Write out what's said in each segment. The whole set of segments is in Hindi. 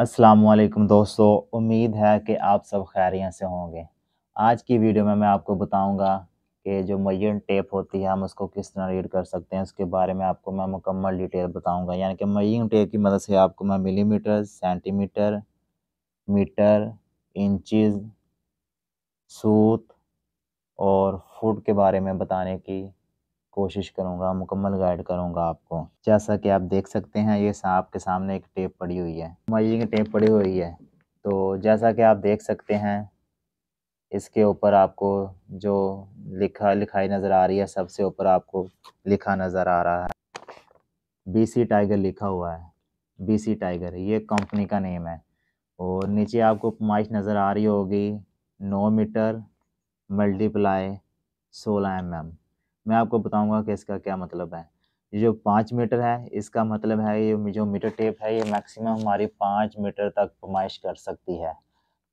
असलम दोस्तों उम्मीद है कि आप सब खैरियत से होंगे आज की वीडियो में मैं आपको बताऊंगा कि जो मयन टेप होती है हम उसको किस तरह रीड कर सकते हैं उसके बारे में आपको मैं मुकम्मल डिटेल बताऊंगा यानी कि मयन टेप की मदद से आपको मैं मिलीमीटर सेंटीमीटर मीटर इंचज़ सूत और फुट के बारे में बताने की कोशिश करूँगा मुकम्मल गाइड करूँगा आपको जैसा कि आप देख सकते हैं ये आपके सामने एक टेप पड़ी हुई है माइजी की टेप पड़ी हुई है तो जैसा कि आप देख सकते हैं इसके ऊपर आपको जो लिखा लिखाई नज़र आ रही है सबसे ऊपर आपको लिखा नज़र आ रहा है बीसी टाइगर लिखा हुआ है बीसी टाइगर ये कंपनी का नेम है और नीचे आपको पुमाइश नज़र आ रही होगी नौ मीटर मल्टीप्लाई सोलह एम एम मैं आपको बताऊंगा कि इसका क्या मतलब है ये जो पाँच मीटर है इसका मतलब है ये जो मीटर टेप है ये मैक्सिमम हमारी पाँच मीटर तक पुमाइश कर सकती है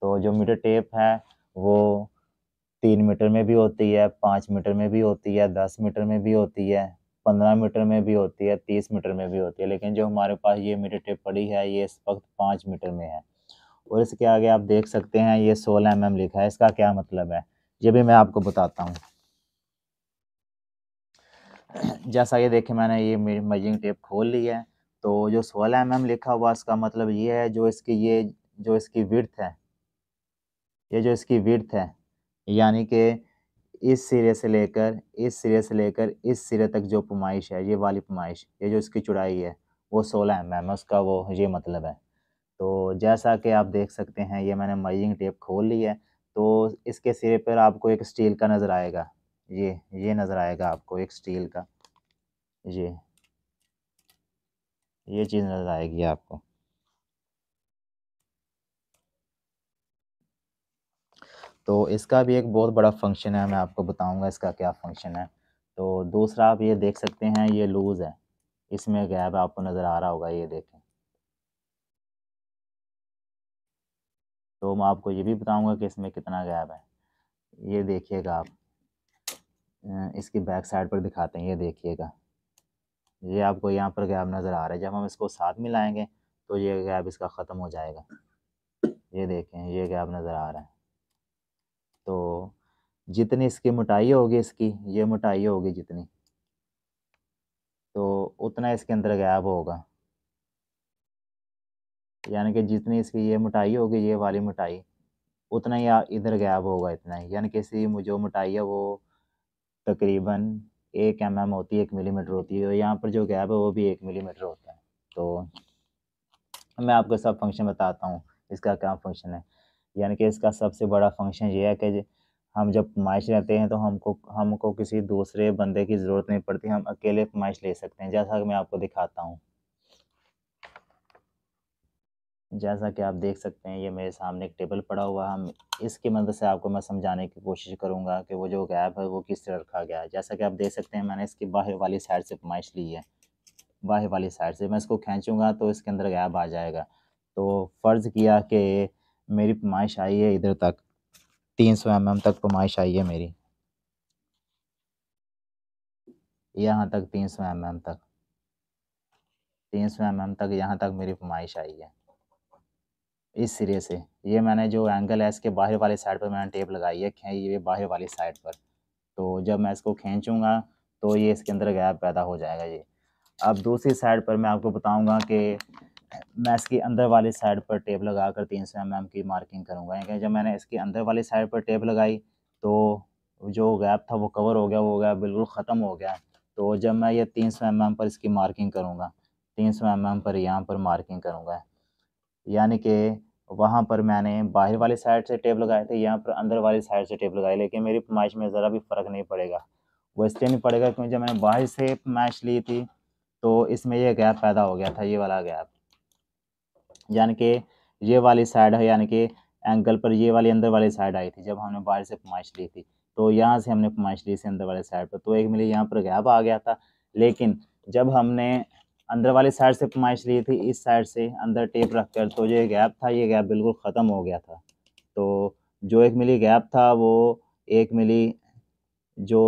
तो जो मीटर टेप है वो तीन मीटर में भी होती है पाँच मीटर में भी होती है दस मीटर में भी होती है पंद्रह मीटर में भी होती है तीस मीटर में भी होती है लेकिन जो हमारे पास ये मीटर टेप पड़ी है ये इस वक्त पाँच मीटर में है और इसके आगे आप देख सकते हैं ये सोलह एम mm लिखा है इसका क्या मतलब है ये भी मैं आपको बताता हूँ जैसा ये देखे मैंने ये मेरी टेप खोल ली है तो जो सोलह एम एम लिखा हुआ इसका मतलब ये है जो इसकी ये जो इसकी विर्थ है ये जो इसकी विर्थ है यानी कि इस सिरे से लेकर इस सिरे से लेकर इस सिरे तक जो पुमाइश है ये वाली पुमाइश ये जो इसकी चुड़ाई है वो सोलह एम एम उसका वो ये मतलब है तो जैसा कि आप देख सकते हैं ये मैंने मर्जिंग टेप खोल ली है तो इसके सिरे पर आपको एक स्टील का नज़र आएगा ये ये नज़र आएगा आपको एक स्टील का ये ये चीज़ नज़र आएगी आपको तो इसका भी एक बहुत बड़ा फंक्शन है मैं आपको बताऊंगा इसका क्या फंक्शन है तो दूसरा आप ये देख सकते हैं ये लूज़ है इसमें गैप आपको नज़र आ रहा होगा ये देखें तो मैं आपको ये भी बताऊंगा कि इसमें कितना गैप है ये देखिएगा आप इसकी बैक साइड पर दिखाते हैं ये देखिएगा ये आपको यहाँ पर गैप नज़र आ रहा है जब हम इसको साथ मिलाएंगे तो ये गैप इसका ख़त्म हो जाएगा ये देखें ये गैप नज़र आ रहा है तो जितनी इसकी मोटाई होगी इसकी ये मोटाई होगी जितनी तो उतना इसके अंदर गैप होगा यानी कि जितनी इसकी ये मोटाई होगी ये वाली मोटाई उतना ही इधर गैप होगा इतना ही यानी कि इसकी जो मोटाई है वो तकरीबन एक एम mm होती है एक मिलीमीटर होती है और यहाँ पर जो गैप है वो भी एक मिलीमीटर होता है तो मैं आपको सब फंक्शन बताता हूँ इसका क्या फंक्शन है यानी कि इसका सबसे बड़ा फंक्शन ये है कि हम जब फरमाइश रहते हैं तो हमको हमको किसी दूसरे बंदे की ज़रूरत नहीं पड़ती हम अकेले फरमाइश ले सकते हैं जैसा कि मैं आपको दिखाता हूँ जैसा कि आप देख सकते हैं ये मेरे सामने एक टेबल पड़ा हुआ है हम इसकी मदद से आपको मैं समझाने की कोशिश करूँगा कि वो जो गैप है वो किस तरह रखा गया है जैसा कि आप देख सकते हैं मैंने इसकी बाहर वाली साइड से पमाइश ली है बाहर वाली साइड से मैं इसको खींचूँगा तो इसके अंदर गैप आ जाएगा तो फ़र्ज़ किया कि मेरी पमाइश आई है इधर तक तीन सौ एम तक पमाइश तो आई है मेरी यहाँ तक तीन सौ एम तक तीन सौ एम तक यहाँ तक मेरी पुमाइश आई है इस सिरे से ये मैंने जो एंगल है इसके बाहर वाले साइड पर मैंने टेप लगाई है ये बाहर वाली साइड पर तो जब मैं इसको खींचूँगा तो ये इसके अंदर गैप पैदा हो जाएगा ये अब दूसरी साइड पर मैं आपको बताऊँगा कि मैं इसके अंदर वाली साइड पर टेप लगा कर तीन सौ एम mm की मार्किंग करूँगा यानी जब मैंने इसके अंदर वाली साइड पर टेप लगाई तो जो गैप था वो कवर हो गया वो गैप बिल्कुल ख़त्म हो गया तो जब मैं ये तीन सौ एम mm पर इसकी मार्किंग करूँगा तीन सौ एम mm पर यहाँ पर मार्किंग करूँगा यानी कि वहाँ पर मैंने बाहर वाली साइड से टेप लगाए थे यहाँ पर अंदर वाली साइड से टेप लगाए लेकिन मेरी पमाइश में ज़रा भी फ़र्क नहीं पड़ेगा वो इसलिए नहीं पड़ेगा क्योंकि जब मैंने बाहर से पुमाइश ली थी तो इसमें यह गैप पैदा हो गया था ये वाला गैप यानी कि ये वाली साइड है यानी कि एंगल पर ये वाली अंदर वाली साइड आई थी जब हमने बाहर से पमाइश ली थी तो यहाँ से हमने पमाइश ली थी अंदर वाली साइड पर तो एक मिली यहाँ पर गैप आ गया था लेकिन जब हमने अंदर वाली साइड से पुमाइश ली थी इस साइड से अंदर टेप रख कर तो जो ये गैप था ये गैप बिल्कुल ख़त्म हो गया था तो जो एक मिली गैप था वो एक मिली जो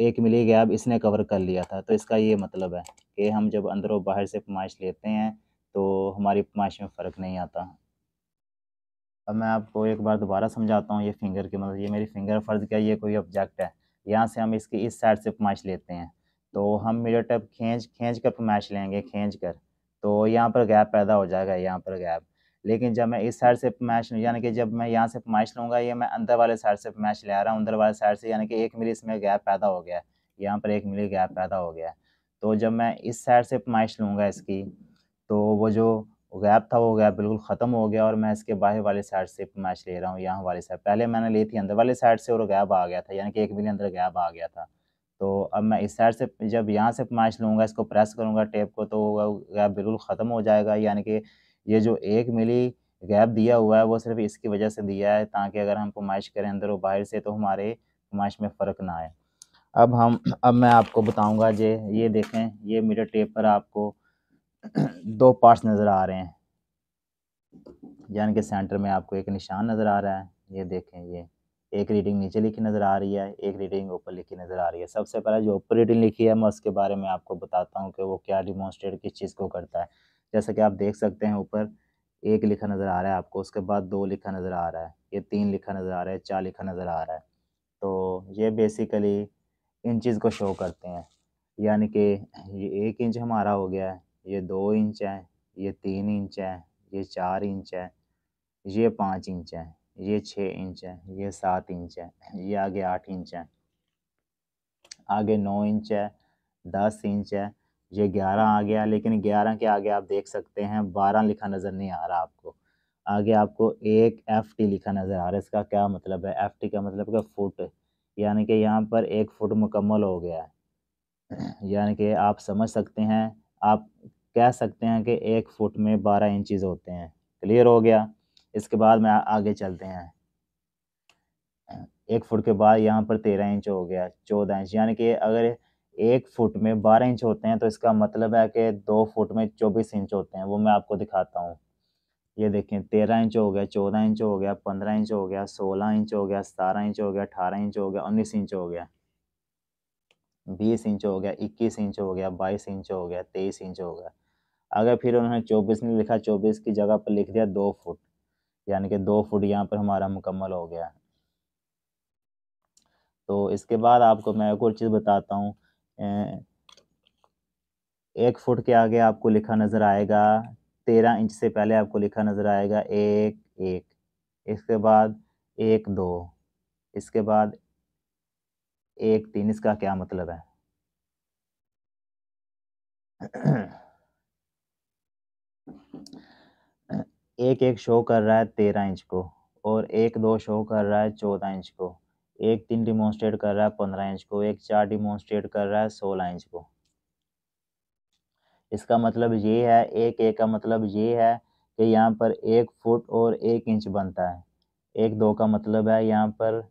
एक मिली गैप इसने कवर कर लिया था तो इसका ये मतलब है कि हम जब अंदर और बाहर से पुमाइश लेते हैं तो हमारी पुमाइश में फ़र्क नहीं आता अब मैं आपको एक बार दोबारा समझाता हूँ ये फिंगर की मतलब ये मेरी फिंगर फ़र्ज़ क्या ये कोई ऑब्जेक्ट है यहाँ से हम इसकी इस साइड से पुमाइश लेते हैं तो हम मिरर टैप खींच खींच कर मैच लेंगे खींच कर तो यहाँ पर गैप पैदा हो जाएगा यहाँ पर गैप लेकिन जब मैं इस साइड से मैच यानी कि जब मैं यहाँ से मैच लूँगा ये मैं अंदर वाले साइड से मैच ले आ रहा हूँ अंदर वाले साइड से यानी कि एक मिली इसमें गैप पैदा हो गया यहाँ पर एक मिली गैप पैदा हो गया तो जब मैं इस साइड से मैच लूँगा इसकी तो वो जो गैप था वो गैप बिल्कुल ख़त्म हो गया और मैं इसके बाहर वाले साइड से मैच ले रहा हूँ यहाँ वाले साइड पहले मैंने ली थी अंदर वाले साइड से और गैप आ गया था यानी कि एक मिली अंदर गैप आ गया था तो अब मैं इस साइड से जब यहाँ से माच लूँगा इसको प्रेस करूँगा टेप को तो गैप बिल्कुल ख़त्म हो जाएगा यानी कि ये जो एक मिली गैप दिया हुआ है वो सिर्फ इसकी वजह से दिया है ताकि अगर हम पुमाइश करें अंदर और बाहर से तो हमारे पुमाइश में फ़र्क ना आए अब हम अब मैं आपको बताऊंगा जे ये देखें ये मीटर टेप पर आपको दो पार्ट्स नज़र आ रहे हैं यानी कि सेंटर में आपको एक निशान नज़र आ रहा है ये देखें ये एक रीडिंग नीचे लिखी नज़र आ रही है एक रीडिंग ऊपर लिखी नज़र आ रही है सबसे पहले जो ऊपर रीडिंग लिखी है मैं उसके बारे में आपको बताता हूँ कि वो क्या डिमॉन्स्ट्रेट किस चीज़ को करता है जैसा कि आप देख सकते हैं ऊपर एक लिखा नज़र आ रहा है आपको उसके बाद दो लिखा नज़र आ रहा है ये तीन लिखा नज़र आ रहा है चार लिखा नज़र आ रहा है तो ये बेसिकली इन चीज़ को शो करते हैं यानी कि ये एक इंच हमारा हो गया है ये दो इंच है ये तीन इंच है ये चार इंच है ये पाँच इंच है ये छः इंच है ये सात इंच है ये आगे आठ इंच है आगे नौ इंच है दस इंच है ये ग्यारह आ गया लेकिन ग्यारह के आगे आप देख सकते हैं बारह लिखा नज़र नहीं आ रहा आपको आगे आपको एक एफ टी लिखा नज़र आ रहा है इसका क्या मतलब है एफ टी का मतलब क्या फुट यानी कि यहाँ पर एक फुट मुकम्मल हो गया है यानी कि आप समझ सकते हैं आप कह सकते हैं कि एक फुट में बारह इंचज़ होते हैं क्लियर हो गया इसके बाद में आगे चलते हैं एक फुट के बाद यहाँ पर तेरह इंच हो गया चौदह इंच यानी कि अगर एक फुट में बारह इंच होते हैं तो इसका मतलब है कि दो फुट में चौबीस इंच होते हैं वो मैं आपको दिखाता हूँ ये देखें तेरह इंच हो गया चौदह इंच हो गया पंद्रह इंच हो गया सोलह इंच हो गया सतारह इंच हो गया अठारह इंच हो गया उन्नीस इंच हो गया बीस इंच हो गया इक्कीस इंच हो गया बाईस इंच हो गया तेईस इंच हो गया अगर फिर उन्होंने चौबीस नहीं लिखा चौबीस की जगह पर लिख दिया दो फुट यानी कि दो फुट यहाँ पर हमारा मुकम्मल हो गया है तो इसके बाद आपको मैं एक और चीज़ बताता हूँ एक फुट के आगे आपको लिखा नज़र आएगा तेरह इंच से पहले आपको लिखा नज़र आएगा एक एक इसके बाद एक दो इसके बाद एक तीन इसका क्या मतलब है एक एक शो कर रहा है तेरह इंच को और एक दो शो कर रहा है चौदह इंच को एक तीन डिमॉन्स्ट्रेट कर रहा है पंद्रह इंच को एक चार डिमोन्स्ट्रेट कर रहा है सोलह इंच को इसका मतलब ये है एक एक का मतलब ये है कि यहाँ पर एक फुट और एक इंच बनता है एक दो का मतलब है यहाँ पर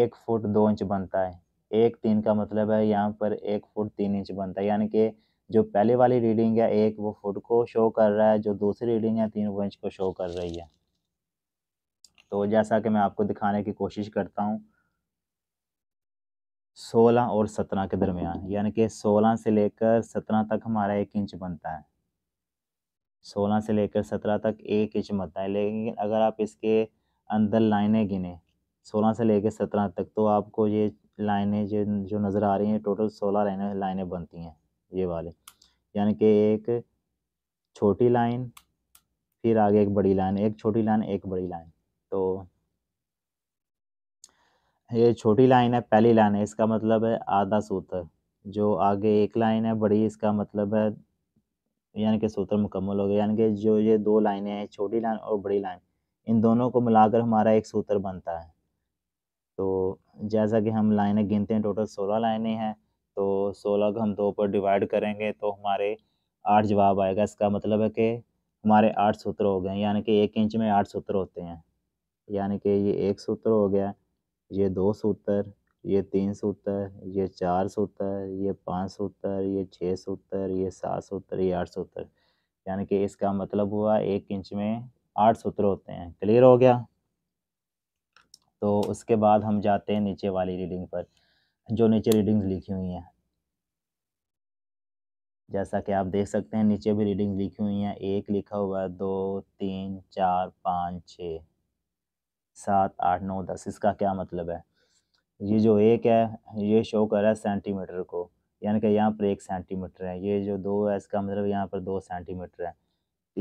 एक फुट दो इंच बनता है एक तीन का मतलब है यहाँ पर एक फुट तीन इंच बनता है यानी कि जो पहले वाली रीडिंग है एक वो फुट को शो कर रहा है जो दूसरी रीडिंग है तीन वो इंच को शो कर रही है तो जैसा कि मैं आपको दिखाने की कोशिश करता हूँ सोलह और सत्रह के दरमियान यानी कि सोलह से लेकर सत्रह तक हमारा एक इंच बनता है सोलह से लेकर सत्रह तक एक इंच बनता है लेकिन अगर आप इसके अंदर लाइनें गिने सोलह से लेकर सत्रह तक तो आपको ये लाइनें जो जो नज़र आ रही हैं टोटल सोलह लाइने लाइनें बनती हैं ये वाले यानी कि एक छोटी लाइन फिर आगे एक बड़ी लाइन एक छोटी लाइन एक बड़ी लाइन तो ये छोटी लाइन है पहली लाइन है इसका मतलब है आधा सूत्र जो आगे एक लाइन है बड़ी इसका मतलब है यानी कि सूत्र मुकम्मल हो गया यानी कि जो ये दो लाइनें हैं छोटी लाइन और बड़ी लाइन इन दोनों को मिलाकर हमारा एक सूत्र बनता है तो जैसा कि हम लाइनें गिनते हैं टोटल सोलह लाइनें हैं तो सोलह को हम दो पर डिवाइड करेंगे तो हमारे आठ जवाब आएगा इसका मतलब है कि हमारे आठ सूत्र हो गए यानी कि एक इंच में आठ सूत्र होते हैं यानी कि ये एक सूत्र हो गया ये दो सूत्र ये तीन सूत्र ये चार सूत्र ये पाँच सूत्र ये छः सूत्र ये सात सूत्र ये आठ सूत्र यानी कि इसका मतलब हुआ एक इंच में आठ सूत्र होते हैं क्लियर हो गया तो उसके बाद हम जाते हैं नीचे वाली रीडिंग पर जो नीचे रीडिंग्स लिखी हुई हैं जैसा कि आप देख सकते हैं नीचे भी रीडिंग्स लिखी हुई हैं एक लिखा हुआ है दो तीन चार पाँच छ सात आठ नौ दस इसका क्या मतलब है ये जो एक है ये शो कर रहा है सेंटीमीटर को यानी कि यहाँ पर एक सेंटीमीटर है ये जो दो है इसका मतलब यहाँ पर दो सेंटीमीटर है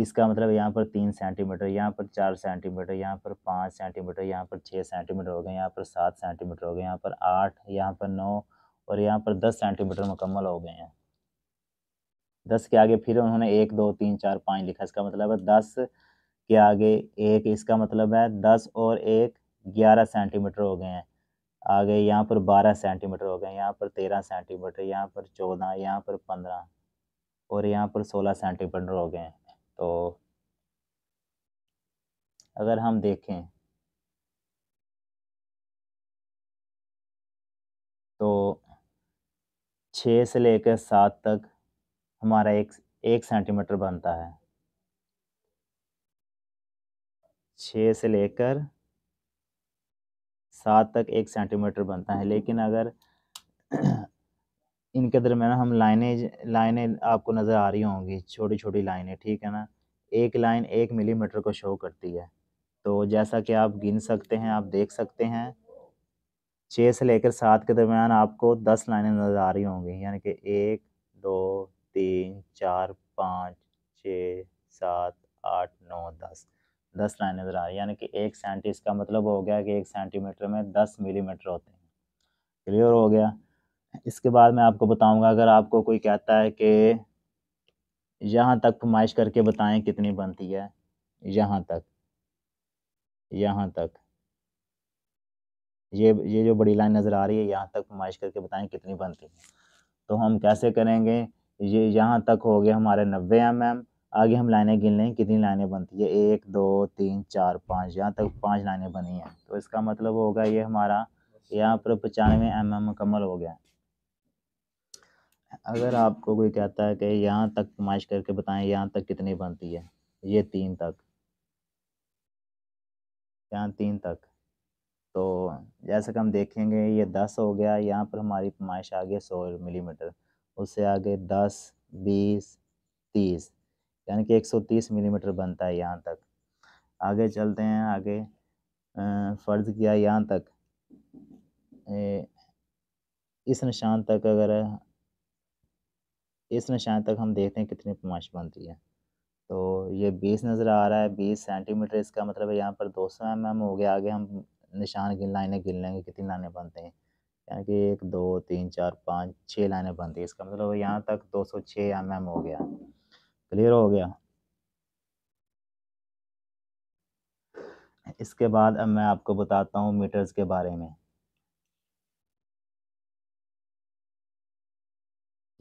इसका मतलब यहाँ पर तीन सेंटीमीटर यहाँ पर चार सेंटीमीटर यहाँ पर पाँच सेंटीमीटर यहाँ पर छः सेंटीमीटर हो गए यहाँ पर सात सेंटीमीटर हो गए यहाँ पर आठ यहाँ पर नौ और यहाँ पर दस सेंटीमीटर मुकम्मल हो गए हैं दस के आगे फिर उन्होंने एक दो तीन चार पाँच लिखा इसका मतलब है दस के आगे एक इसका मतलब है दस और एक ग्यारह सेंटीमीटर हो गए हैं आगे यहाँ पर बारह सेंटीमीटर हो गए यहाँ पर तेरह सेंटीमीटर यहाँ पर चौदह यहाँ पर पंद्रह और यहाँ पर सोलह सेंटीमीटर हो गए हैं तो अगर हम देखें तो छः से लेकर सात तक हमारा एक एक सेंटीमीटर बनता है छः से लेकर सात तक एक सेंटीमीटर बनता है लेकिन अगर इनके दरमियान हम लाइनें लाइनें आपको नज़र आ रही होंगी छोटी छोटी लाइनें ठीक है ना एक लाइन एक मिलीमीटर को शो करती है तो जैसा कि आप गिन सकते हैं आप देख सकते हैं छः से लेकर सात के दरमियान आपको दस लाइनें नज़र आ रही होंगी यानी कि एक दो तीन चार पाँच छः सात आठ नौ दस दस लाइनें नज़र आ रही यानी कि एक सेंटी इसका मतलब हो गया कि एक सेंटीमीटर में दस मिलीमीटर होते हैं क्लियर हो गया इसके बाद मैं आपको बताऊंगा अगर आपको कोई कहता है कि यहाँ तक फुमाइश करके बताएं कितनी बनती है यहाँ तक यहाँ तक ये ये जो बड़ी लाइन नज़र आ रही है यहाँ तक फुमाइश करके बताएं कितनी बनती है तो हम कैसे करेंगे ये यहाँ तक हो गए हमारे नब्बे एम एम आगे हम लाइनें गिन लें कितनी लाइनें बनती है एक दो तीन चार पाँच यहाँ तक पाँच लाइनें बनी हैं तो इसका मतलब होगा ये हमारा यहाँ पर पचानवे एम एम मुकम्मल हो गया अगर आपको कोई कहता है कि यहाँ तक नुमाइश करके बताएं यहाँ तक कितनी बनती है ये तीन तक यहाँ तीन तक तो जैसे कि हम देखेंगे ये दस हो गया यहाँ पर हमारी पमाइश आ गई सौ मिलीमीटर उससे आगे दस बीस तीस यानी कि एक सौ तीस मिलीमीटर बनता है यहाँ तक आगे चलते हैं आगे फ़र्ज़ किया यहाँ तक ए, इस निशान तक अगर इस निशान तक हम देखते हैं कितनी पमाइश बनती है तो ये बीस नज़र आ रहा है बीस सेंटीमीटर इसका मतलब है यहाँ पर दो सौ एम एम हो गया आगे हम निशान गिन लाइनें गिन लेंगे कितनी लाइनें बनते हैं यानी कि एक दो तीन चार पाँच छः लाइनें बनती हैं इसका मतलब यहाँ तक दो सौ छः एम एम हो गया क्लियर हो गया इसके बाद अब मैं आपको बताता हूँ मीटर्स के बारे में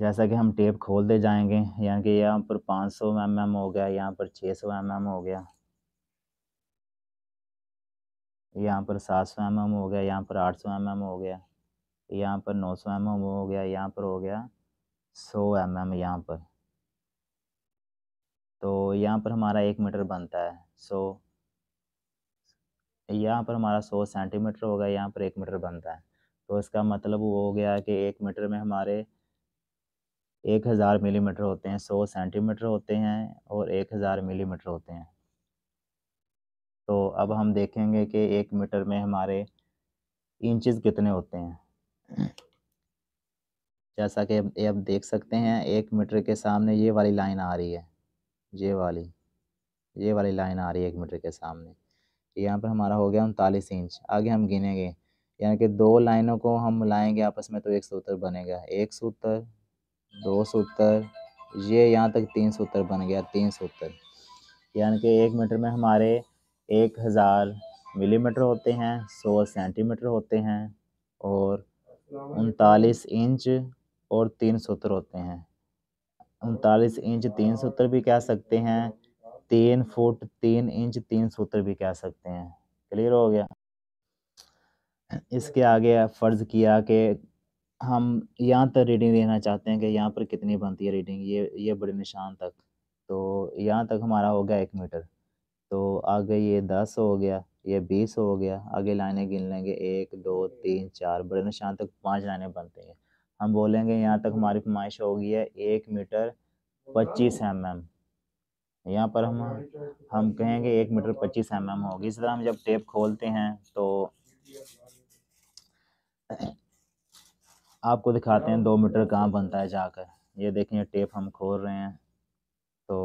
जैसा कि हम टेप खोलते जाएंगे यानी कि यहाँ पर 500 सौ mm हो गया यहाँ पर 600 सौ mm हो गया यहाँ पर 700 सौ mm हो गया यहाँ पर 800 सौ mm हो गया यहाँ पर 900 सौ mm हो गया यहाँ पर हो गया 100 mm यहाँ पर तो यहाँ पर हमारा एक मीटर बनता है सो यहाँ पर हमारा 100 सेंटीमीटर होगा यहाँ पर एक मीटर बनता है तो इसका मतलब वो हो गया कि एक मीटर में हमारे एक हज़ार मिलीमीटर होते हैं सौ सेंटीमीटर होते हैं और एक हज़ार मिलीमीटर होते हैं तो अब हम देखेंगे कि एक मीटर में हमारे इंचेस कितने होते हैं जैसा कि ये आप देख सकते हैं एक मीटर के सामने ये वाली लाइन आ रही है ये वाली ये वाली लाइन आ रही है एक मीटर के सामने यहाँ पर हमारा हो गया उनतालीस इंच आगे हम गिनेंगे यानी कि दो लाइनों को हम मिलाएंगे आपस में तो एक सूत्र बनेगा एक सूत्र दो सौ उत्तर ये यहाँ तक तीन सौ उत्तर बन गया तीन सौ उत्तर यानी कि एक मीटर में हमारे एक हज़ार मिलीमीटर होते हैं सौ सेंटीमीटर होते हैं और उनतालीस इंच और तीन सौ उत्तर होते हैं उनतालीस इंच तीन सौ उत्तर भी कह सकते हैं तीन फुट तीन इंच तीन सौ उत्तर भी कह सकते हैं क्लियर हो गया इसके आगे फ़र्ज़ किया कि हम यहाँ तक रीडिंग देखना चाहते हैं कि यहाँ पर कितनी बनती है रीडिंग ये ये बड़े निशान तक तो यहाँ तक हमारा हो गया एक मीटर तो आगे ये दस हो गया ये बीस हो गया आगे लाइनें गिन लेंगे एक दो तीन चार बड़े निशान तक पाँच लाइनें बनती हैं हम बोलेंगे यहाँ तक हमारी फरमाइश होगी है एक मीटर पच्चीस एम एम यहाँ पर हम हम कहेंगे एक मीटर पच्चीस एम एम होगी इस तरह हम जब टेप खोलते हैं तो आपको दिखाते हैं दो मीटर कहाँ बनता है जाकर ये देखिए टेप हम खोल रहे हैं तो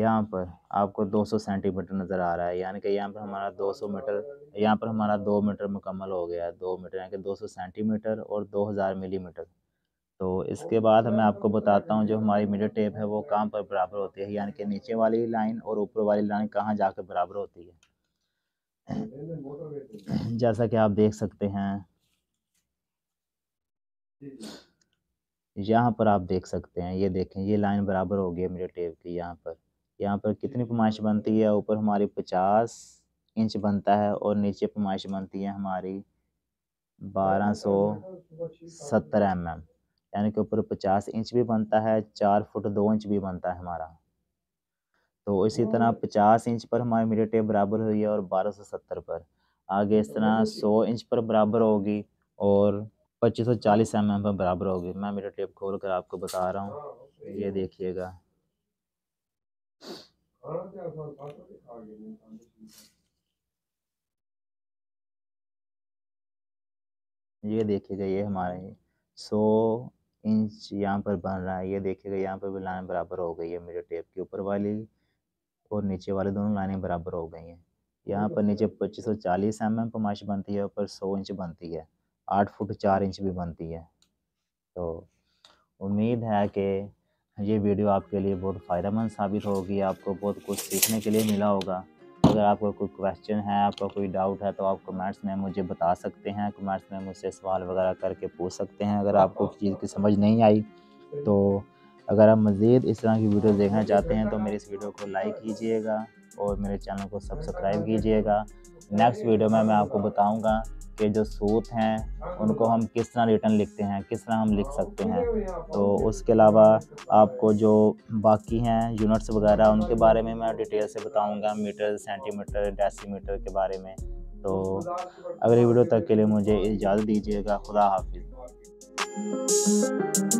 यहाँ पर आपको 200 सेंटीमीटर नज़र आ रहा है यानी कि यहाँ पर हमारा 200 मीटर यहाँ पर हमारा दो मीटर मुकम्मल हो गया है दो मीटर यानी कि 200 सेंटीमीटर और 2000 मिलीमीटर तो इसके बाद मैं आपको बताता हूँ जो हमारी मीटर टेप है वो कहाँ पर बराबर होती है यानी कि नीचे वाली लाइन और ऊपर वाली लाइन कहाँ जा बराबर होती है जैसा कि आप देख सकते हैं यहाँ पर आप देख सकते हैं ये देखें ये लाइन बराबर हो गई है मेरे टेप की यहाँ पर यहाँ पर कितनी पुमाइश बनती है ऊपर हमारी पचास इंच बनता है और नीचे पुमाइश बनती है हमारी बारह सौ सत्तर एम एम यानी कि ऊपर पचास इंच भी बनता है चार फुट दो इंच भी बनता है हमारा तो इसी तरह पचास इंच पर हमारी मीडिया टेप बराबर हुई है और बारह सौ सत्तर पर आगे इस तरह सौ इंच पर बराबर होगी और पच्चीस सौ चालीस एम एम पर बराबर होगी मैं मेरा टेप खोल कर आपको बता रहा हूँ ये देखिएगा ये देखिएगा ये हमारे ये सौ इंच यहाँ पर बन रहा है ये देखिएगा यहाँ पर भी लाइन बराबर हो गई है मेरे टेप के ऊपर वाली और नीचे वाली दोनों लाइनें बराबर हो गई हैं यहाँ पर नीचे पच्चीस सौ चालीस एम एम पर माश बनती है ऊपर सौ इंच बनती है आठ फुट चार इंच भी बनती है तो उम्मीद है कि ये वीडियो आपके लिए बहुत फ़ायदेमंद साबित होगी आपको बहुत कुछ सीखने के लिए मिला होगा अगर आपको कोई क्वेश्चन है आपका कोई डाउट है तो आप कमेंट्स में मुझे बता सकते हैं कमेंट्स में मुझसे सवाल वगैरह करके पूछ सकते हैं अगर आपको हाँ। चीज़ की समझ नहीं आई तो अगर आप मज़ीद इस तरह की वीडियो देखना चाहते हैं तो मेरी इस वीडियो को लाइक कीजिएगा और मेरे चैनल को सब्सक्राइब कीजिएगा नेक्स्ट वीडियो में मैं आपको बताऊंगा कि जो सूत हैं उनको हम किस तरह रिटर्न लिखते हैं किस तरह हम लिख सकते हैं तो उसके अलावा आपको जो बाकी हैं यूनिट्स वगैरह उनके बारे में मैं डिटेल से बताऊंगा मीटर सेंटीमीटर डेसीमीटर के बारे में तो अगली वीडियो तक के लिए मुझे इजाज़त दीजिएगा खुदा हाफिज़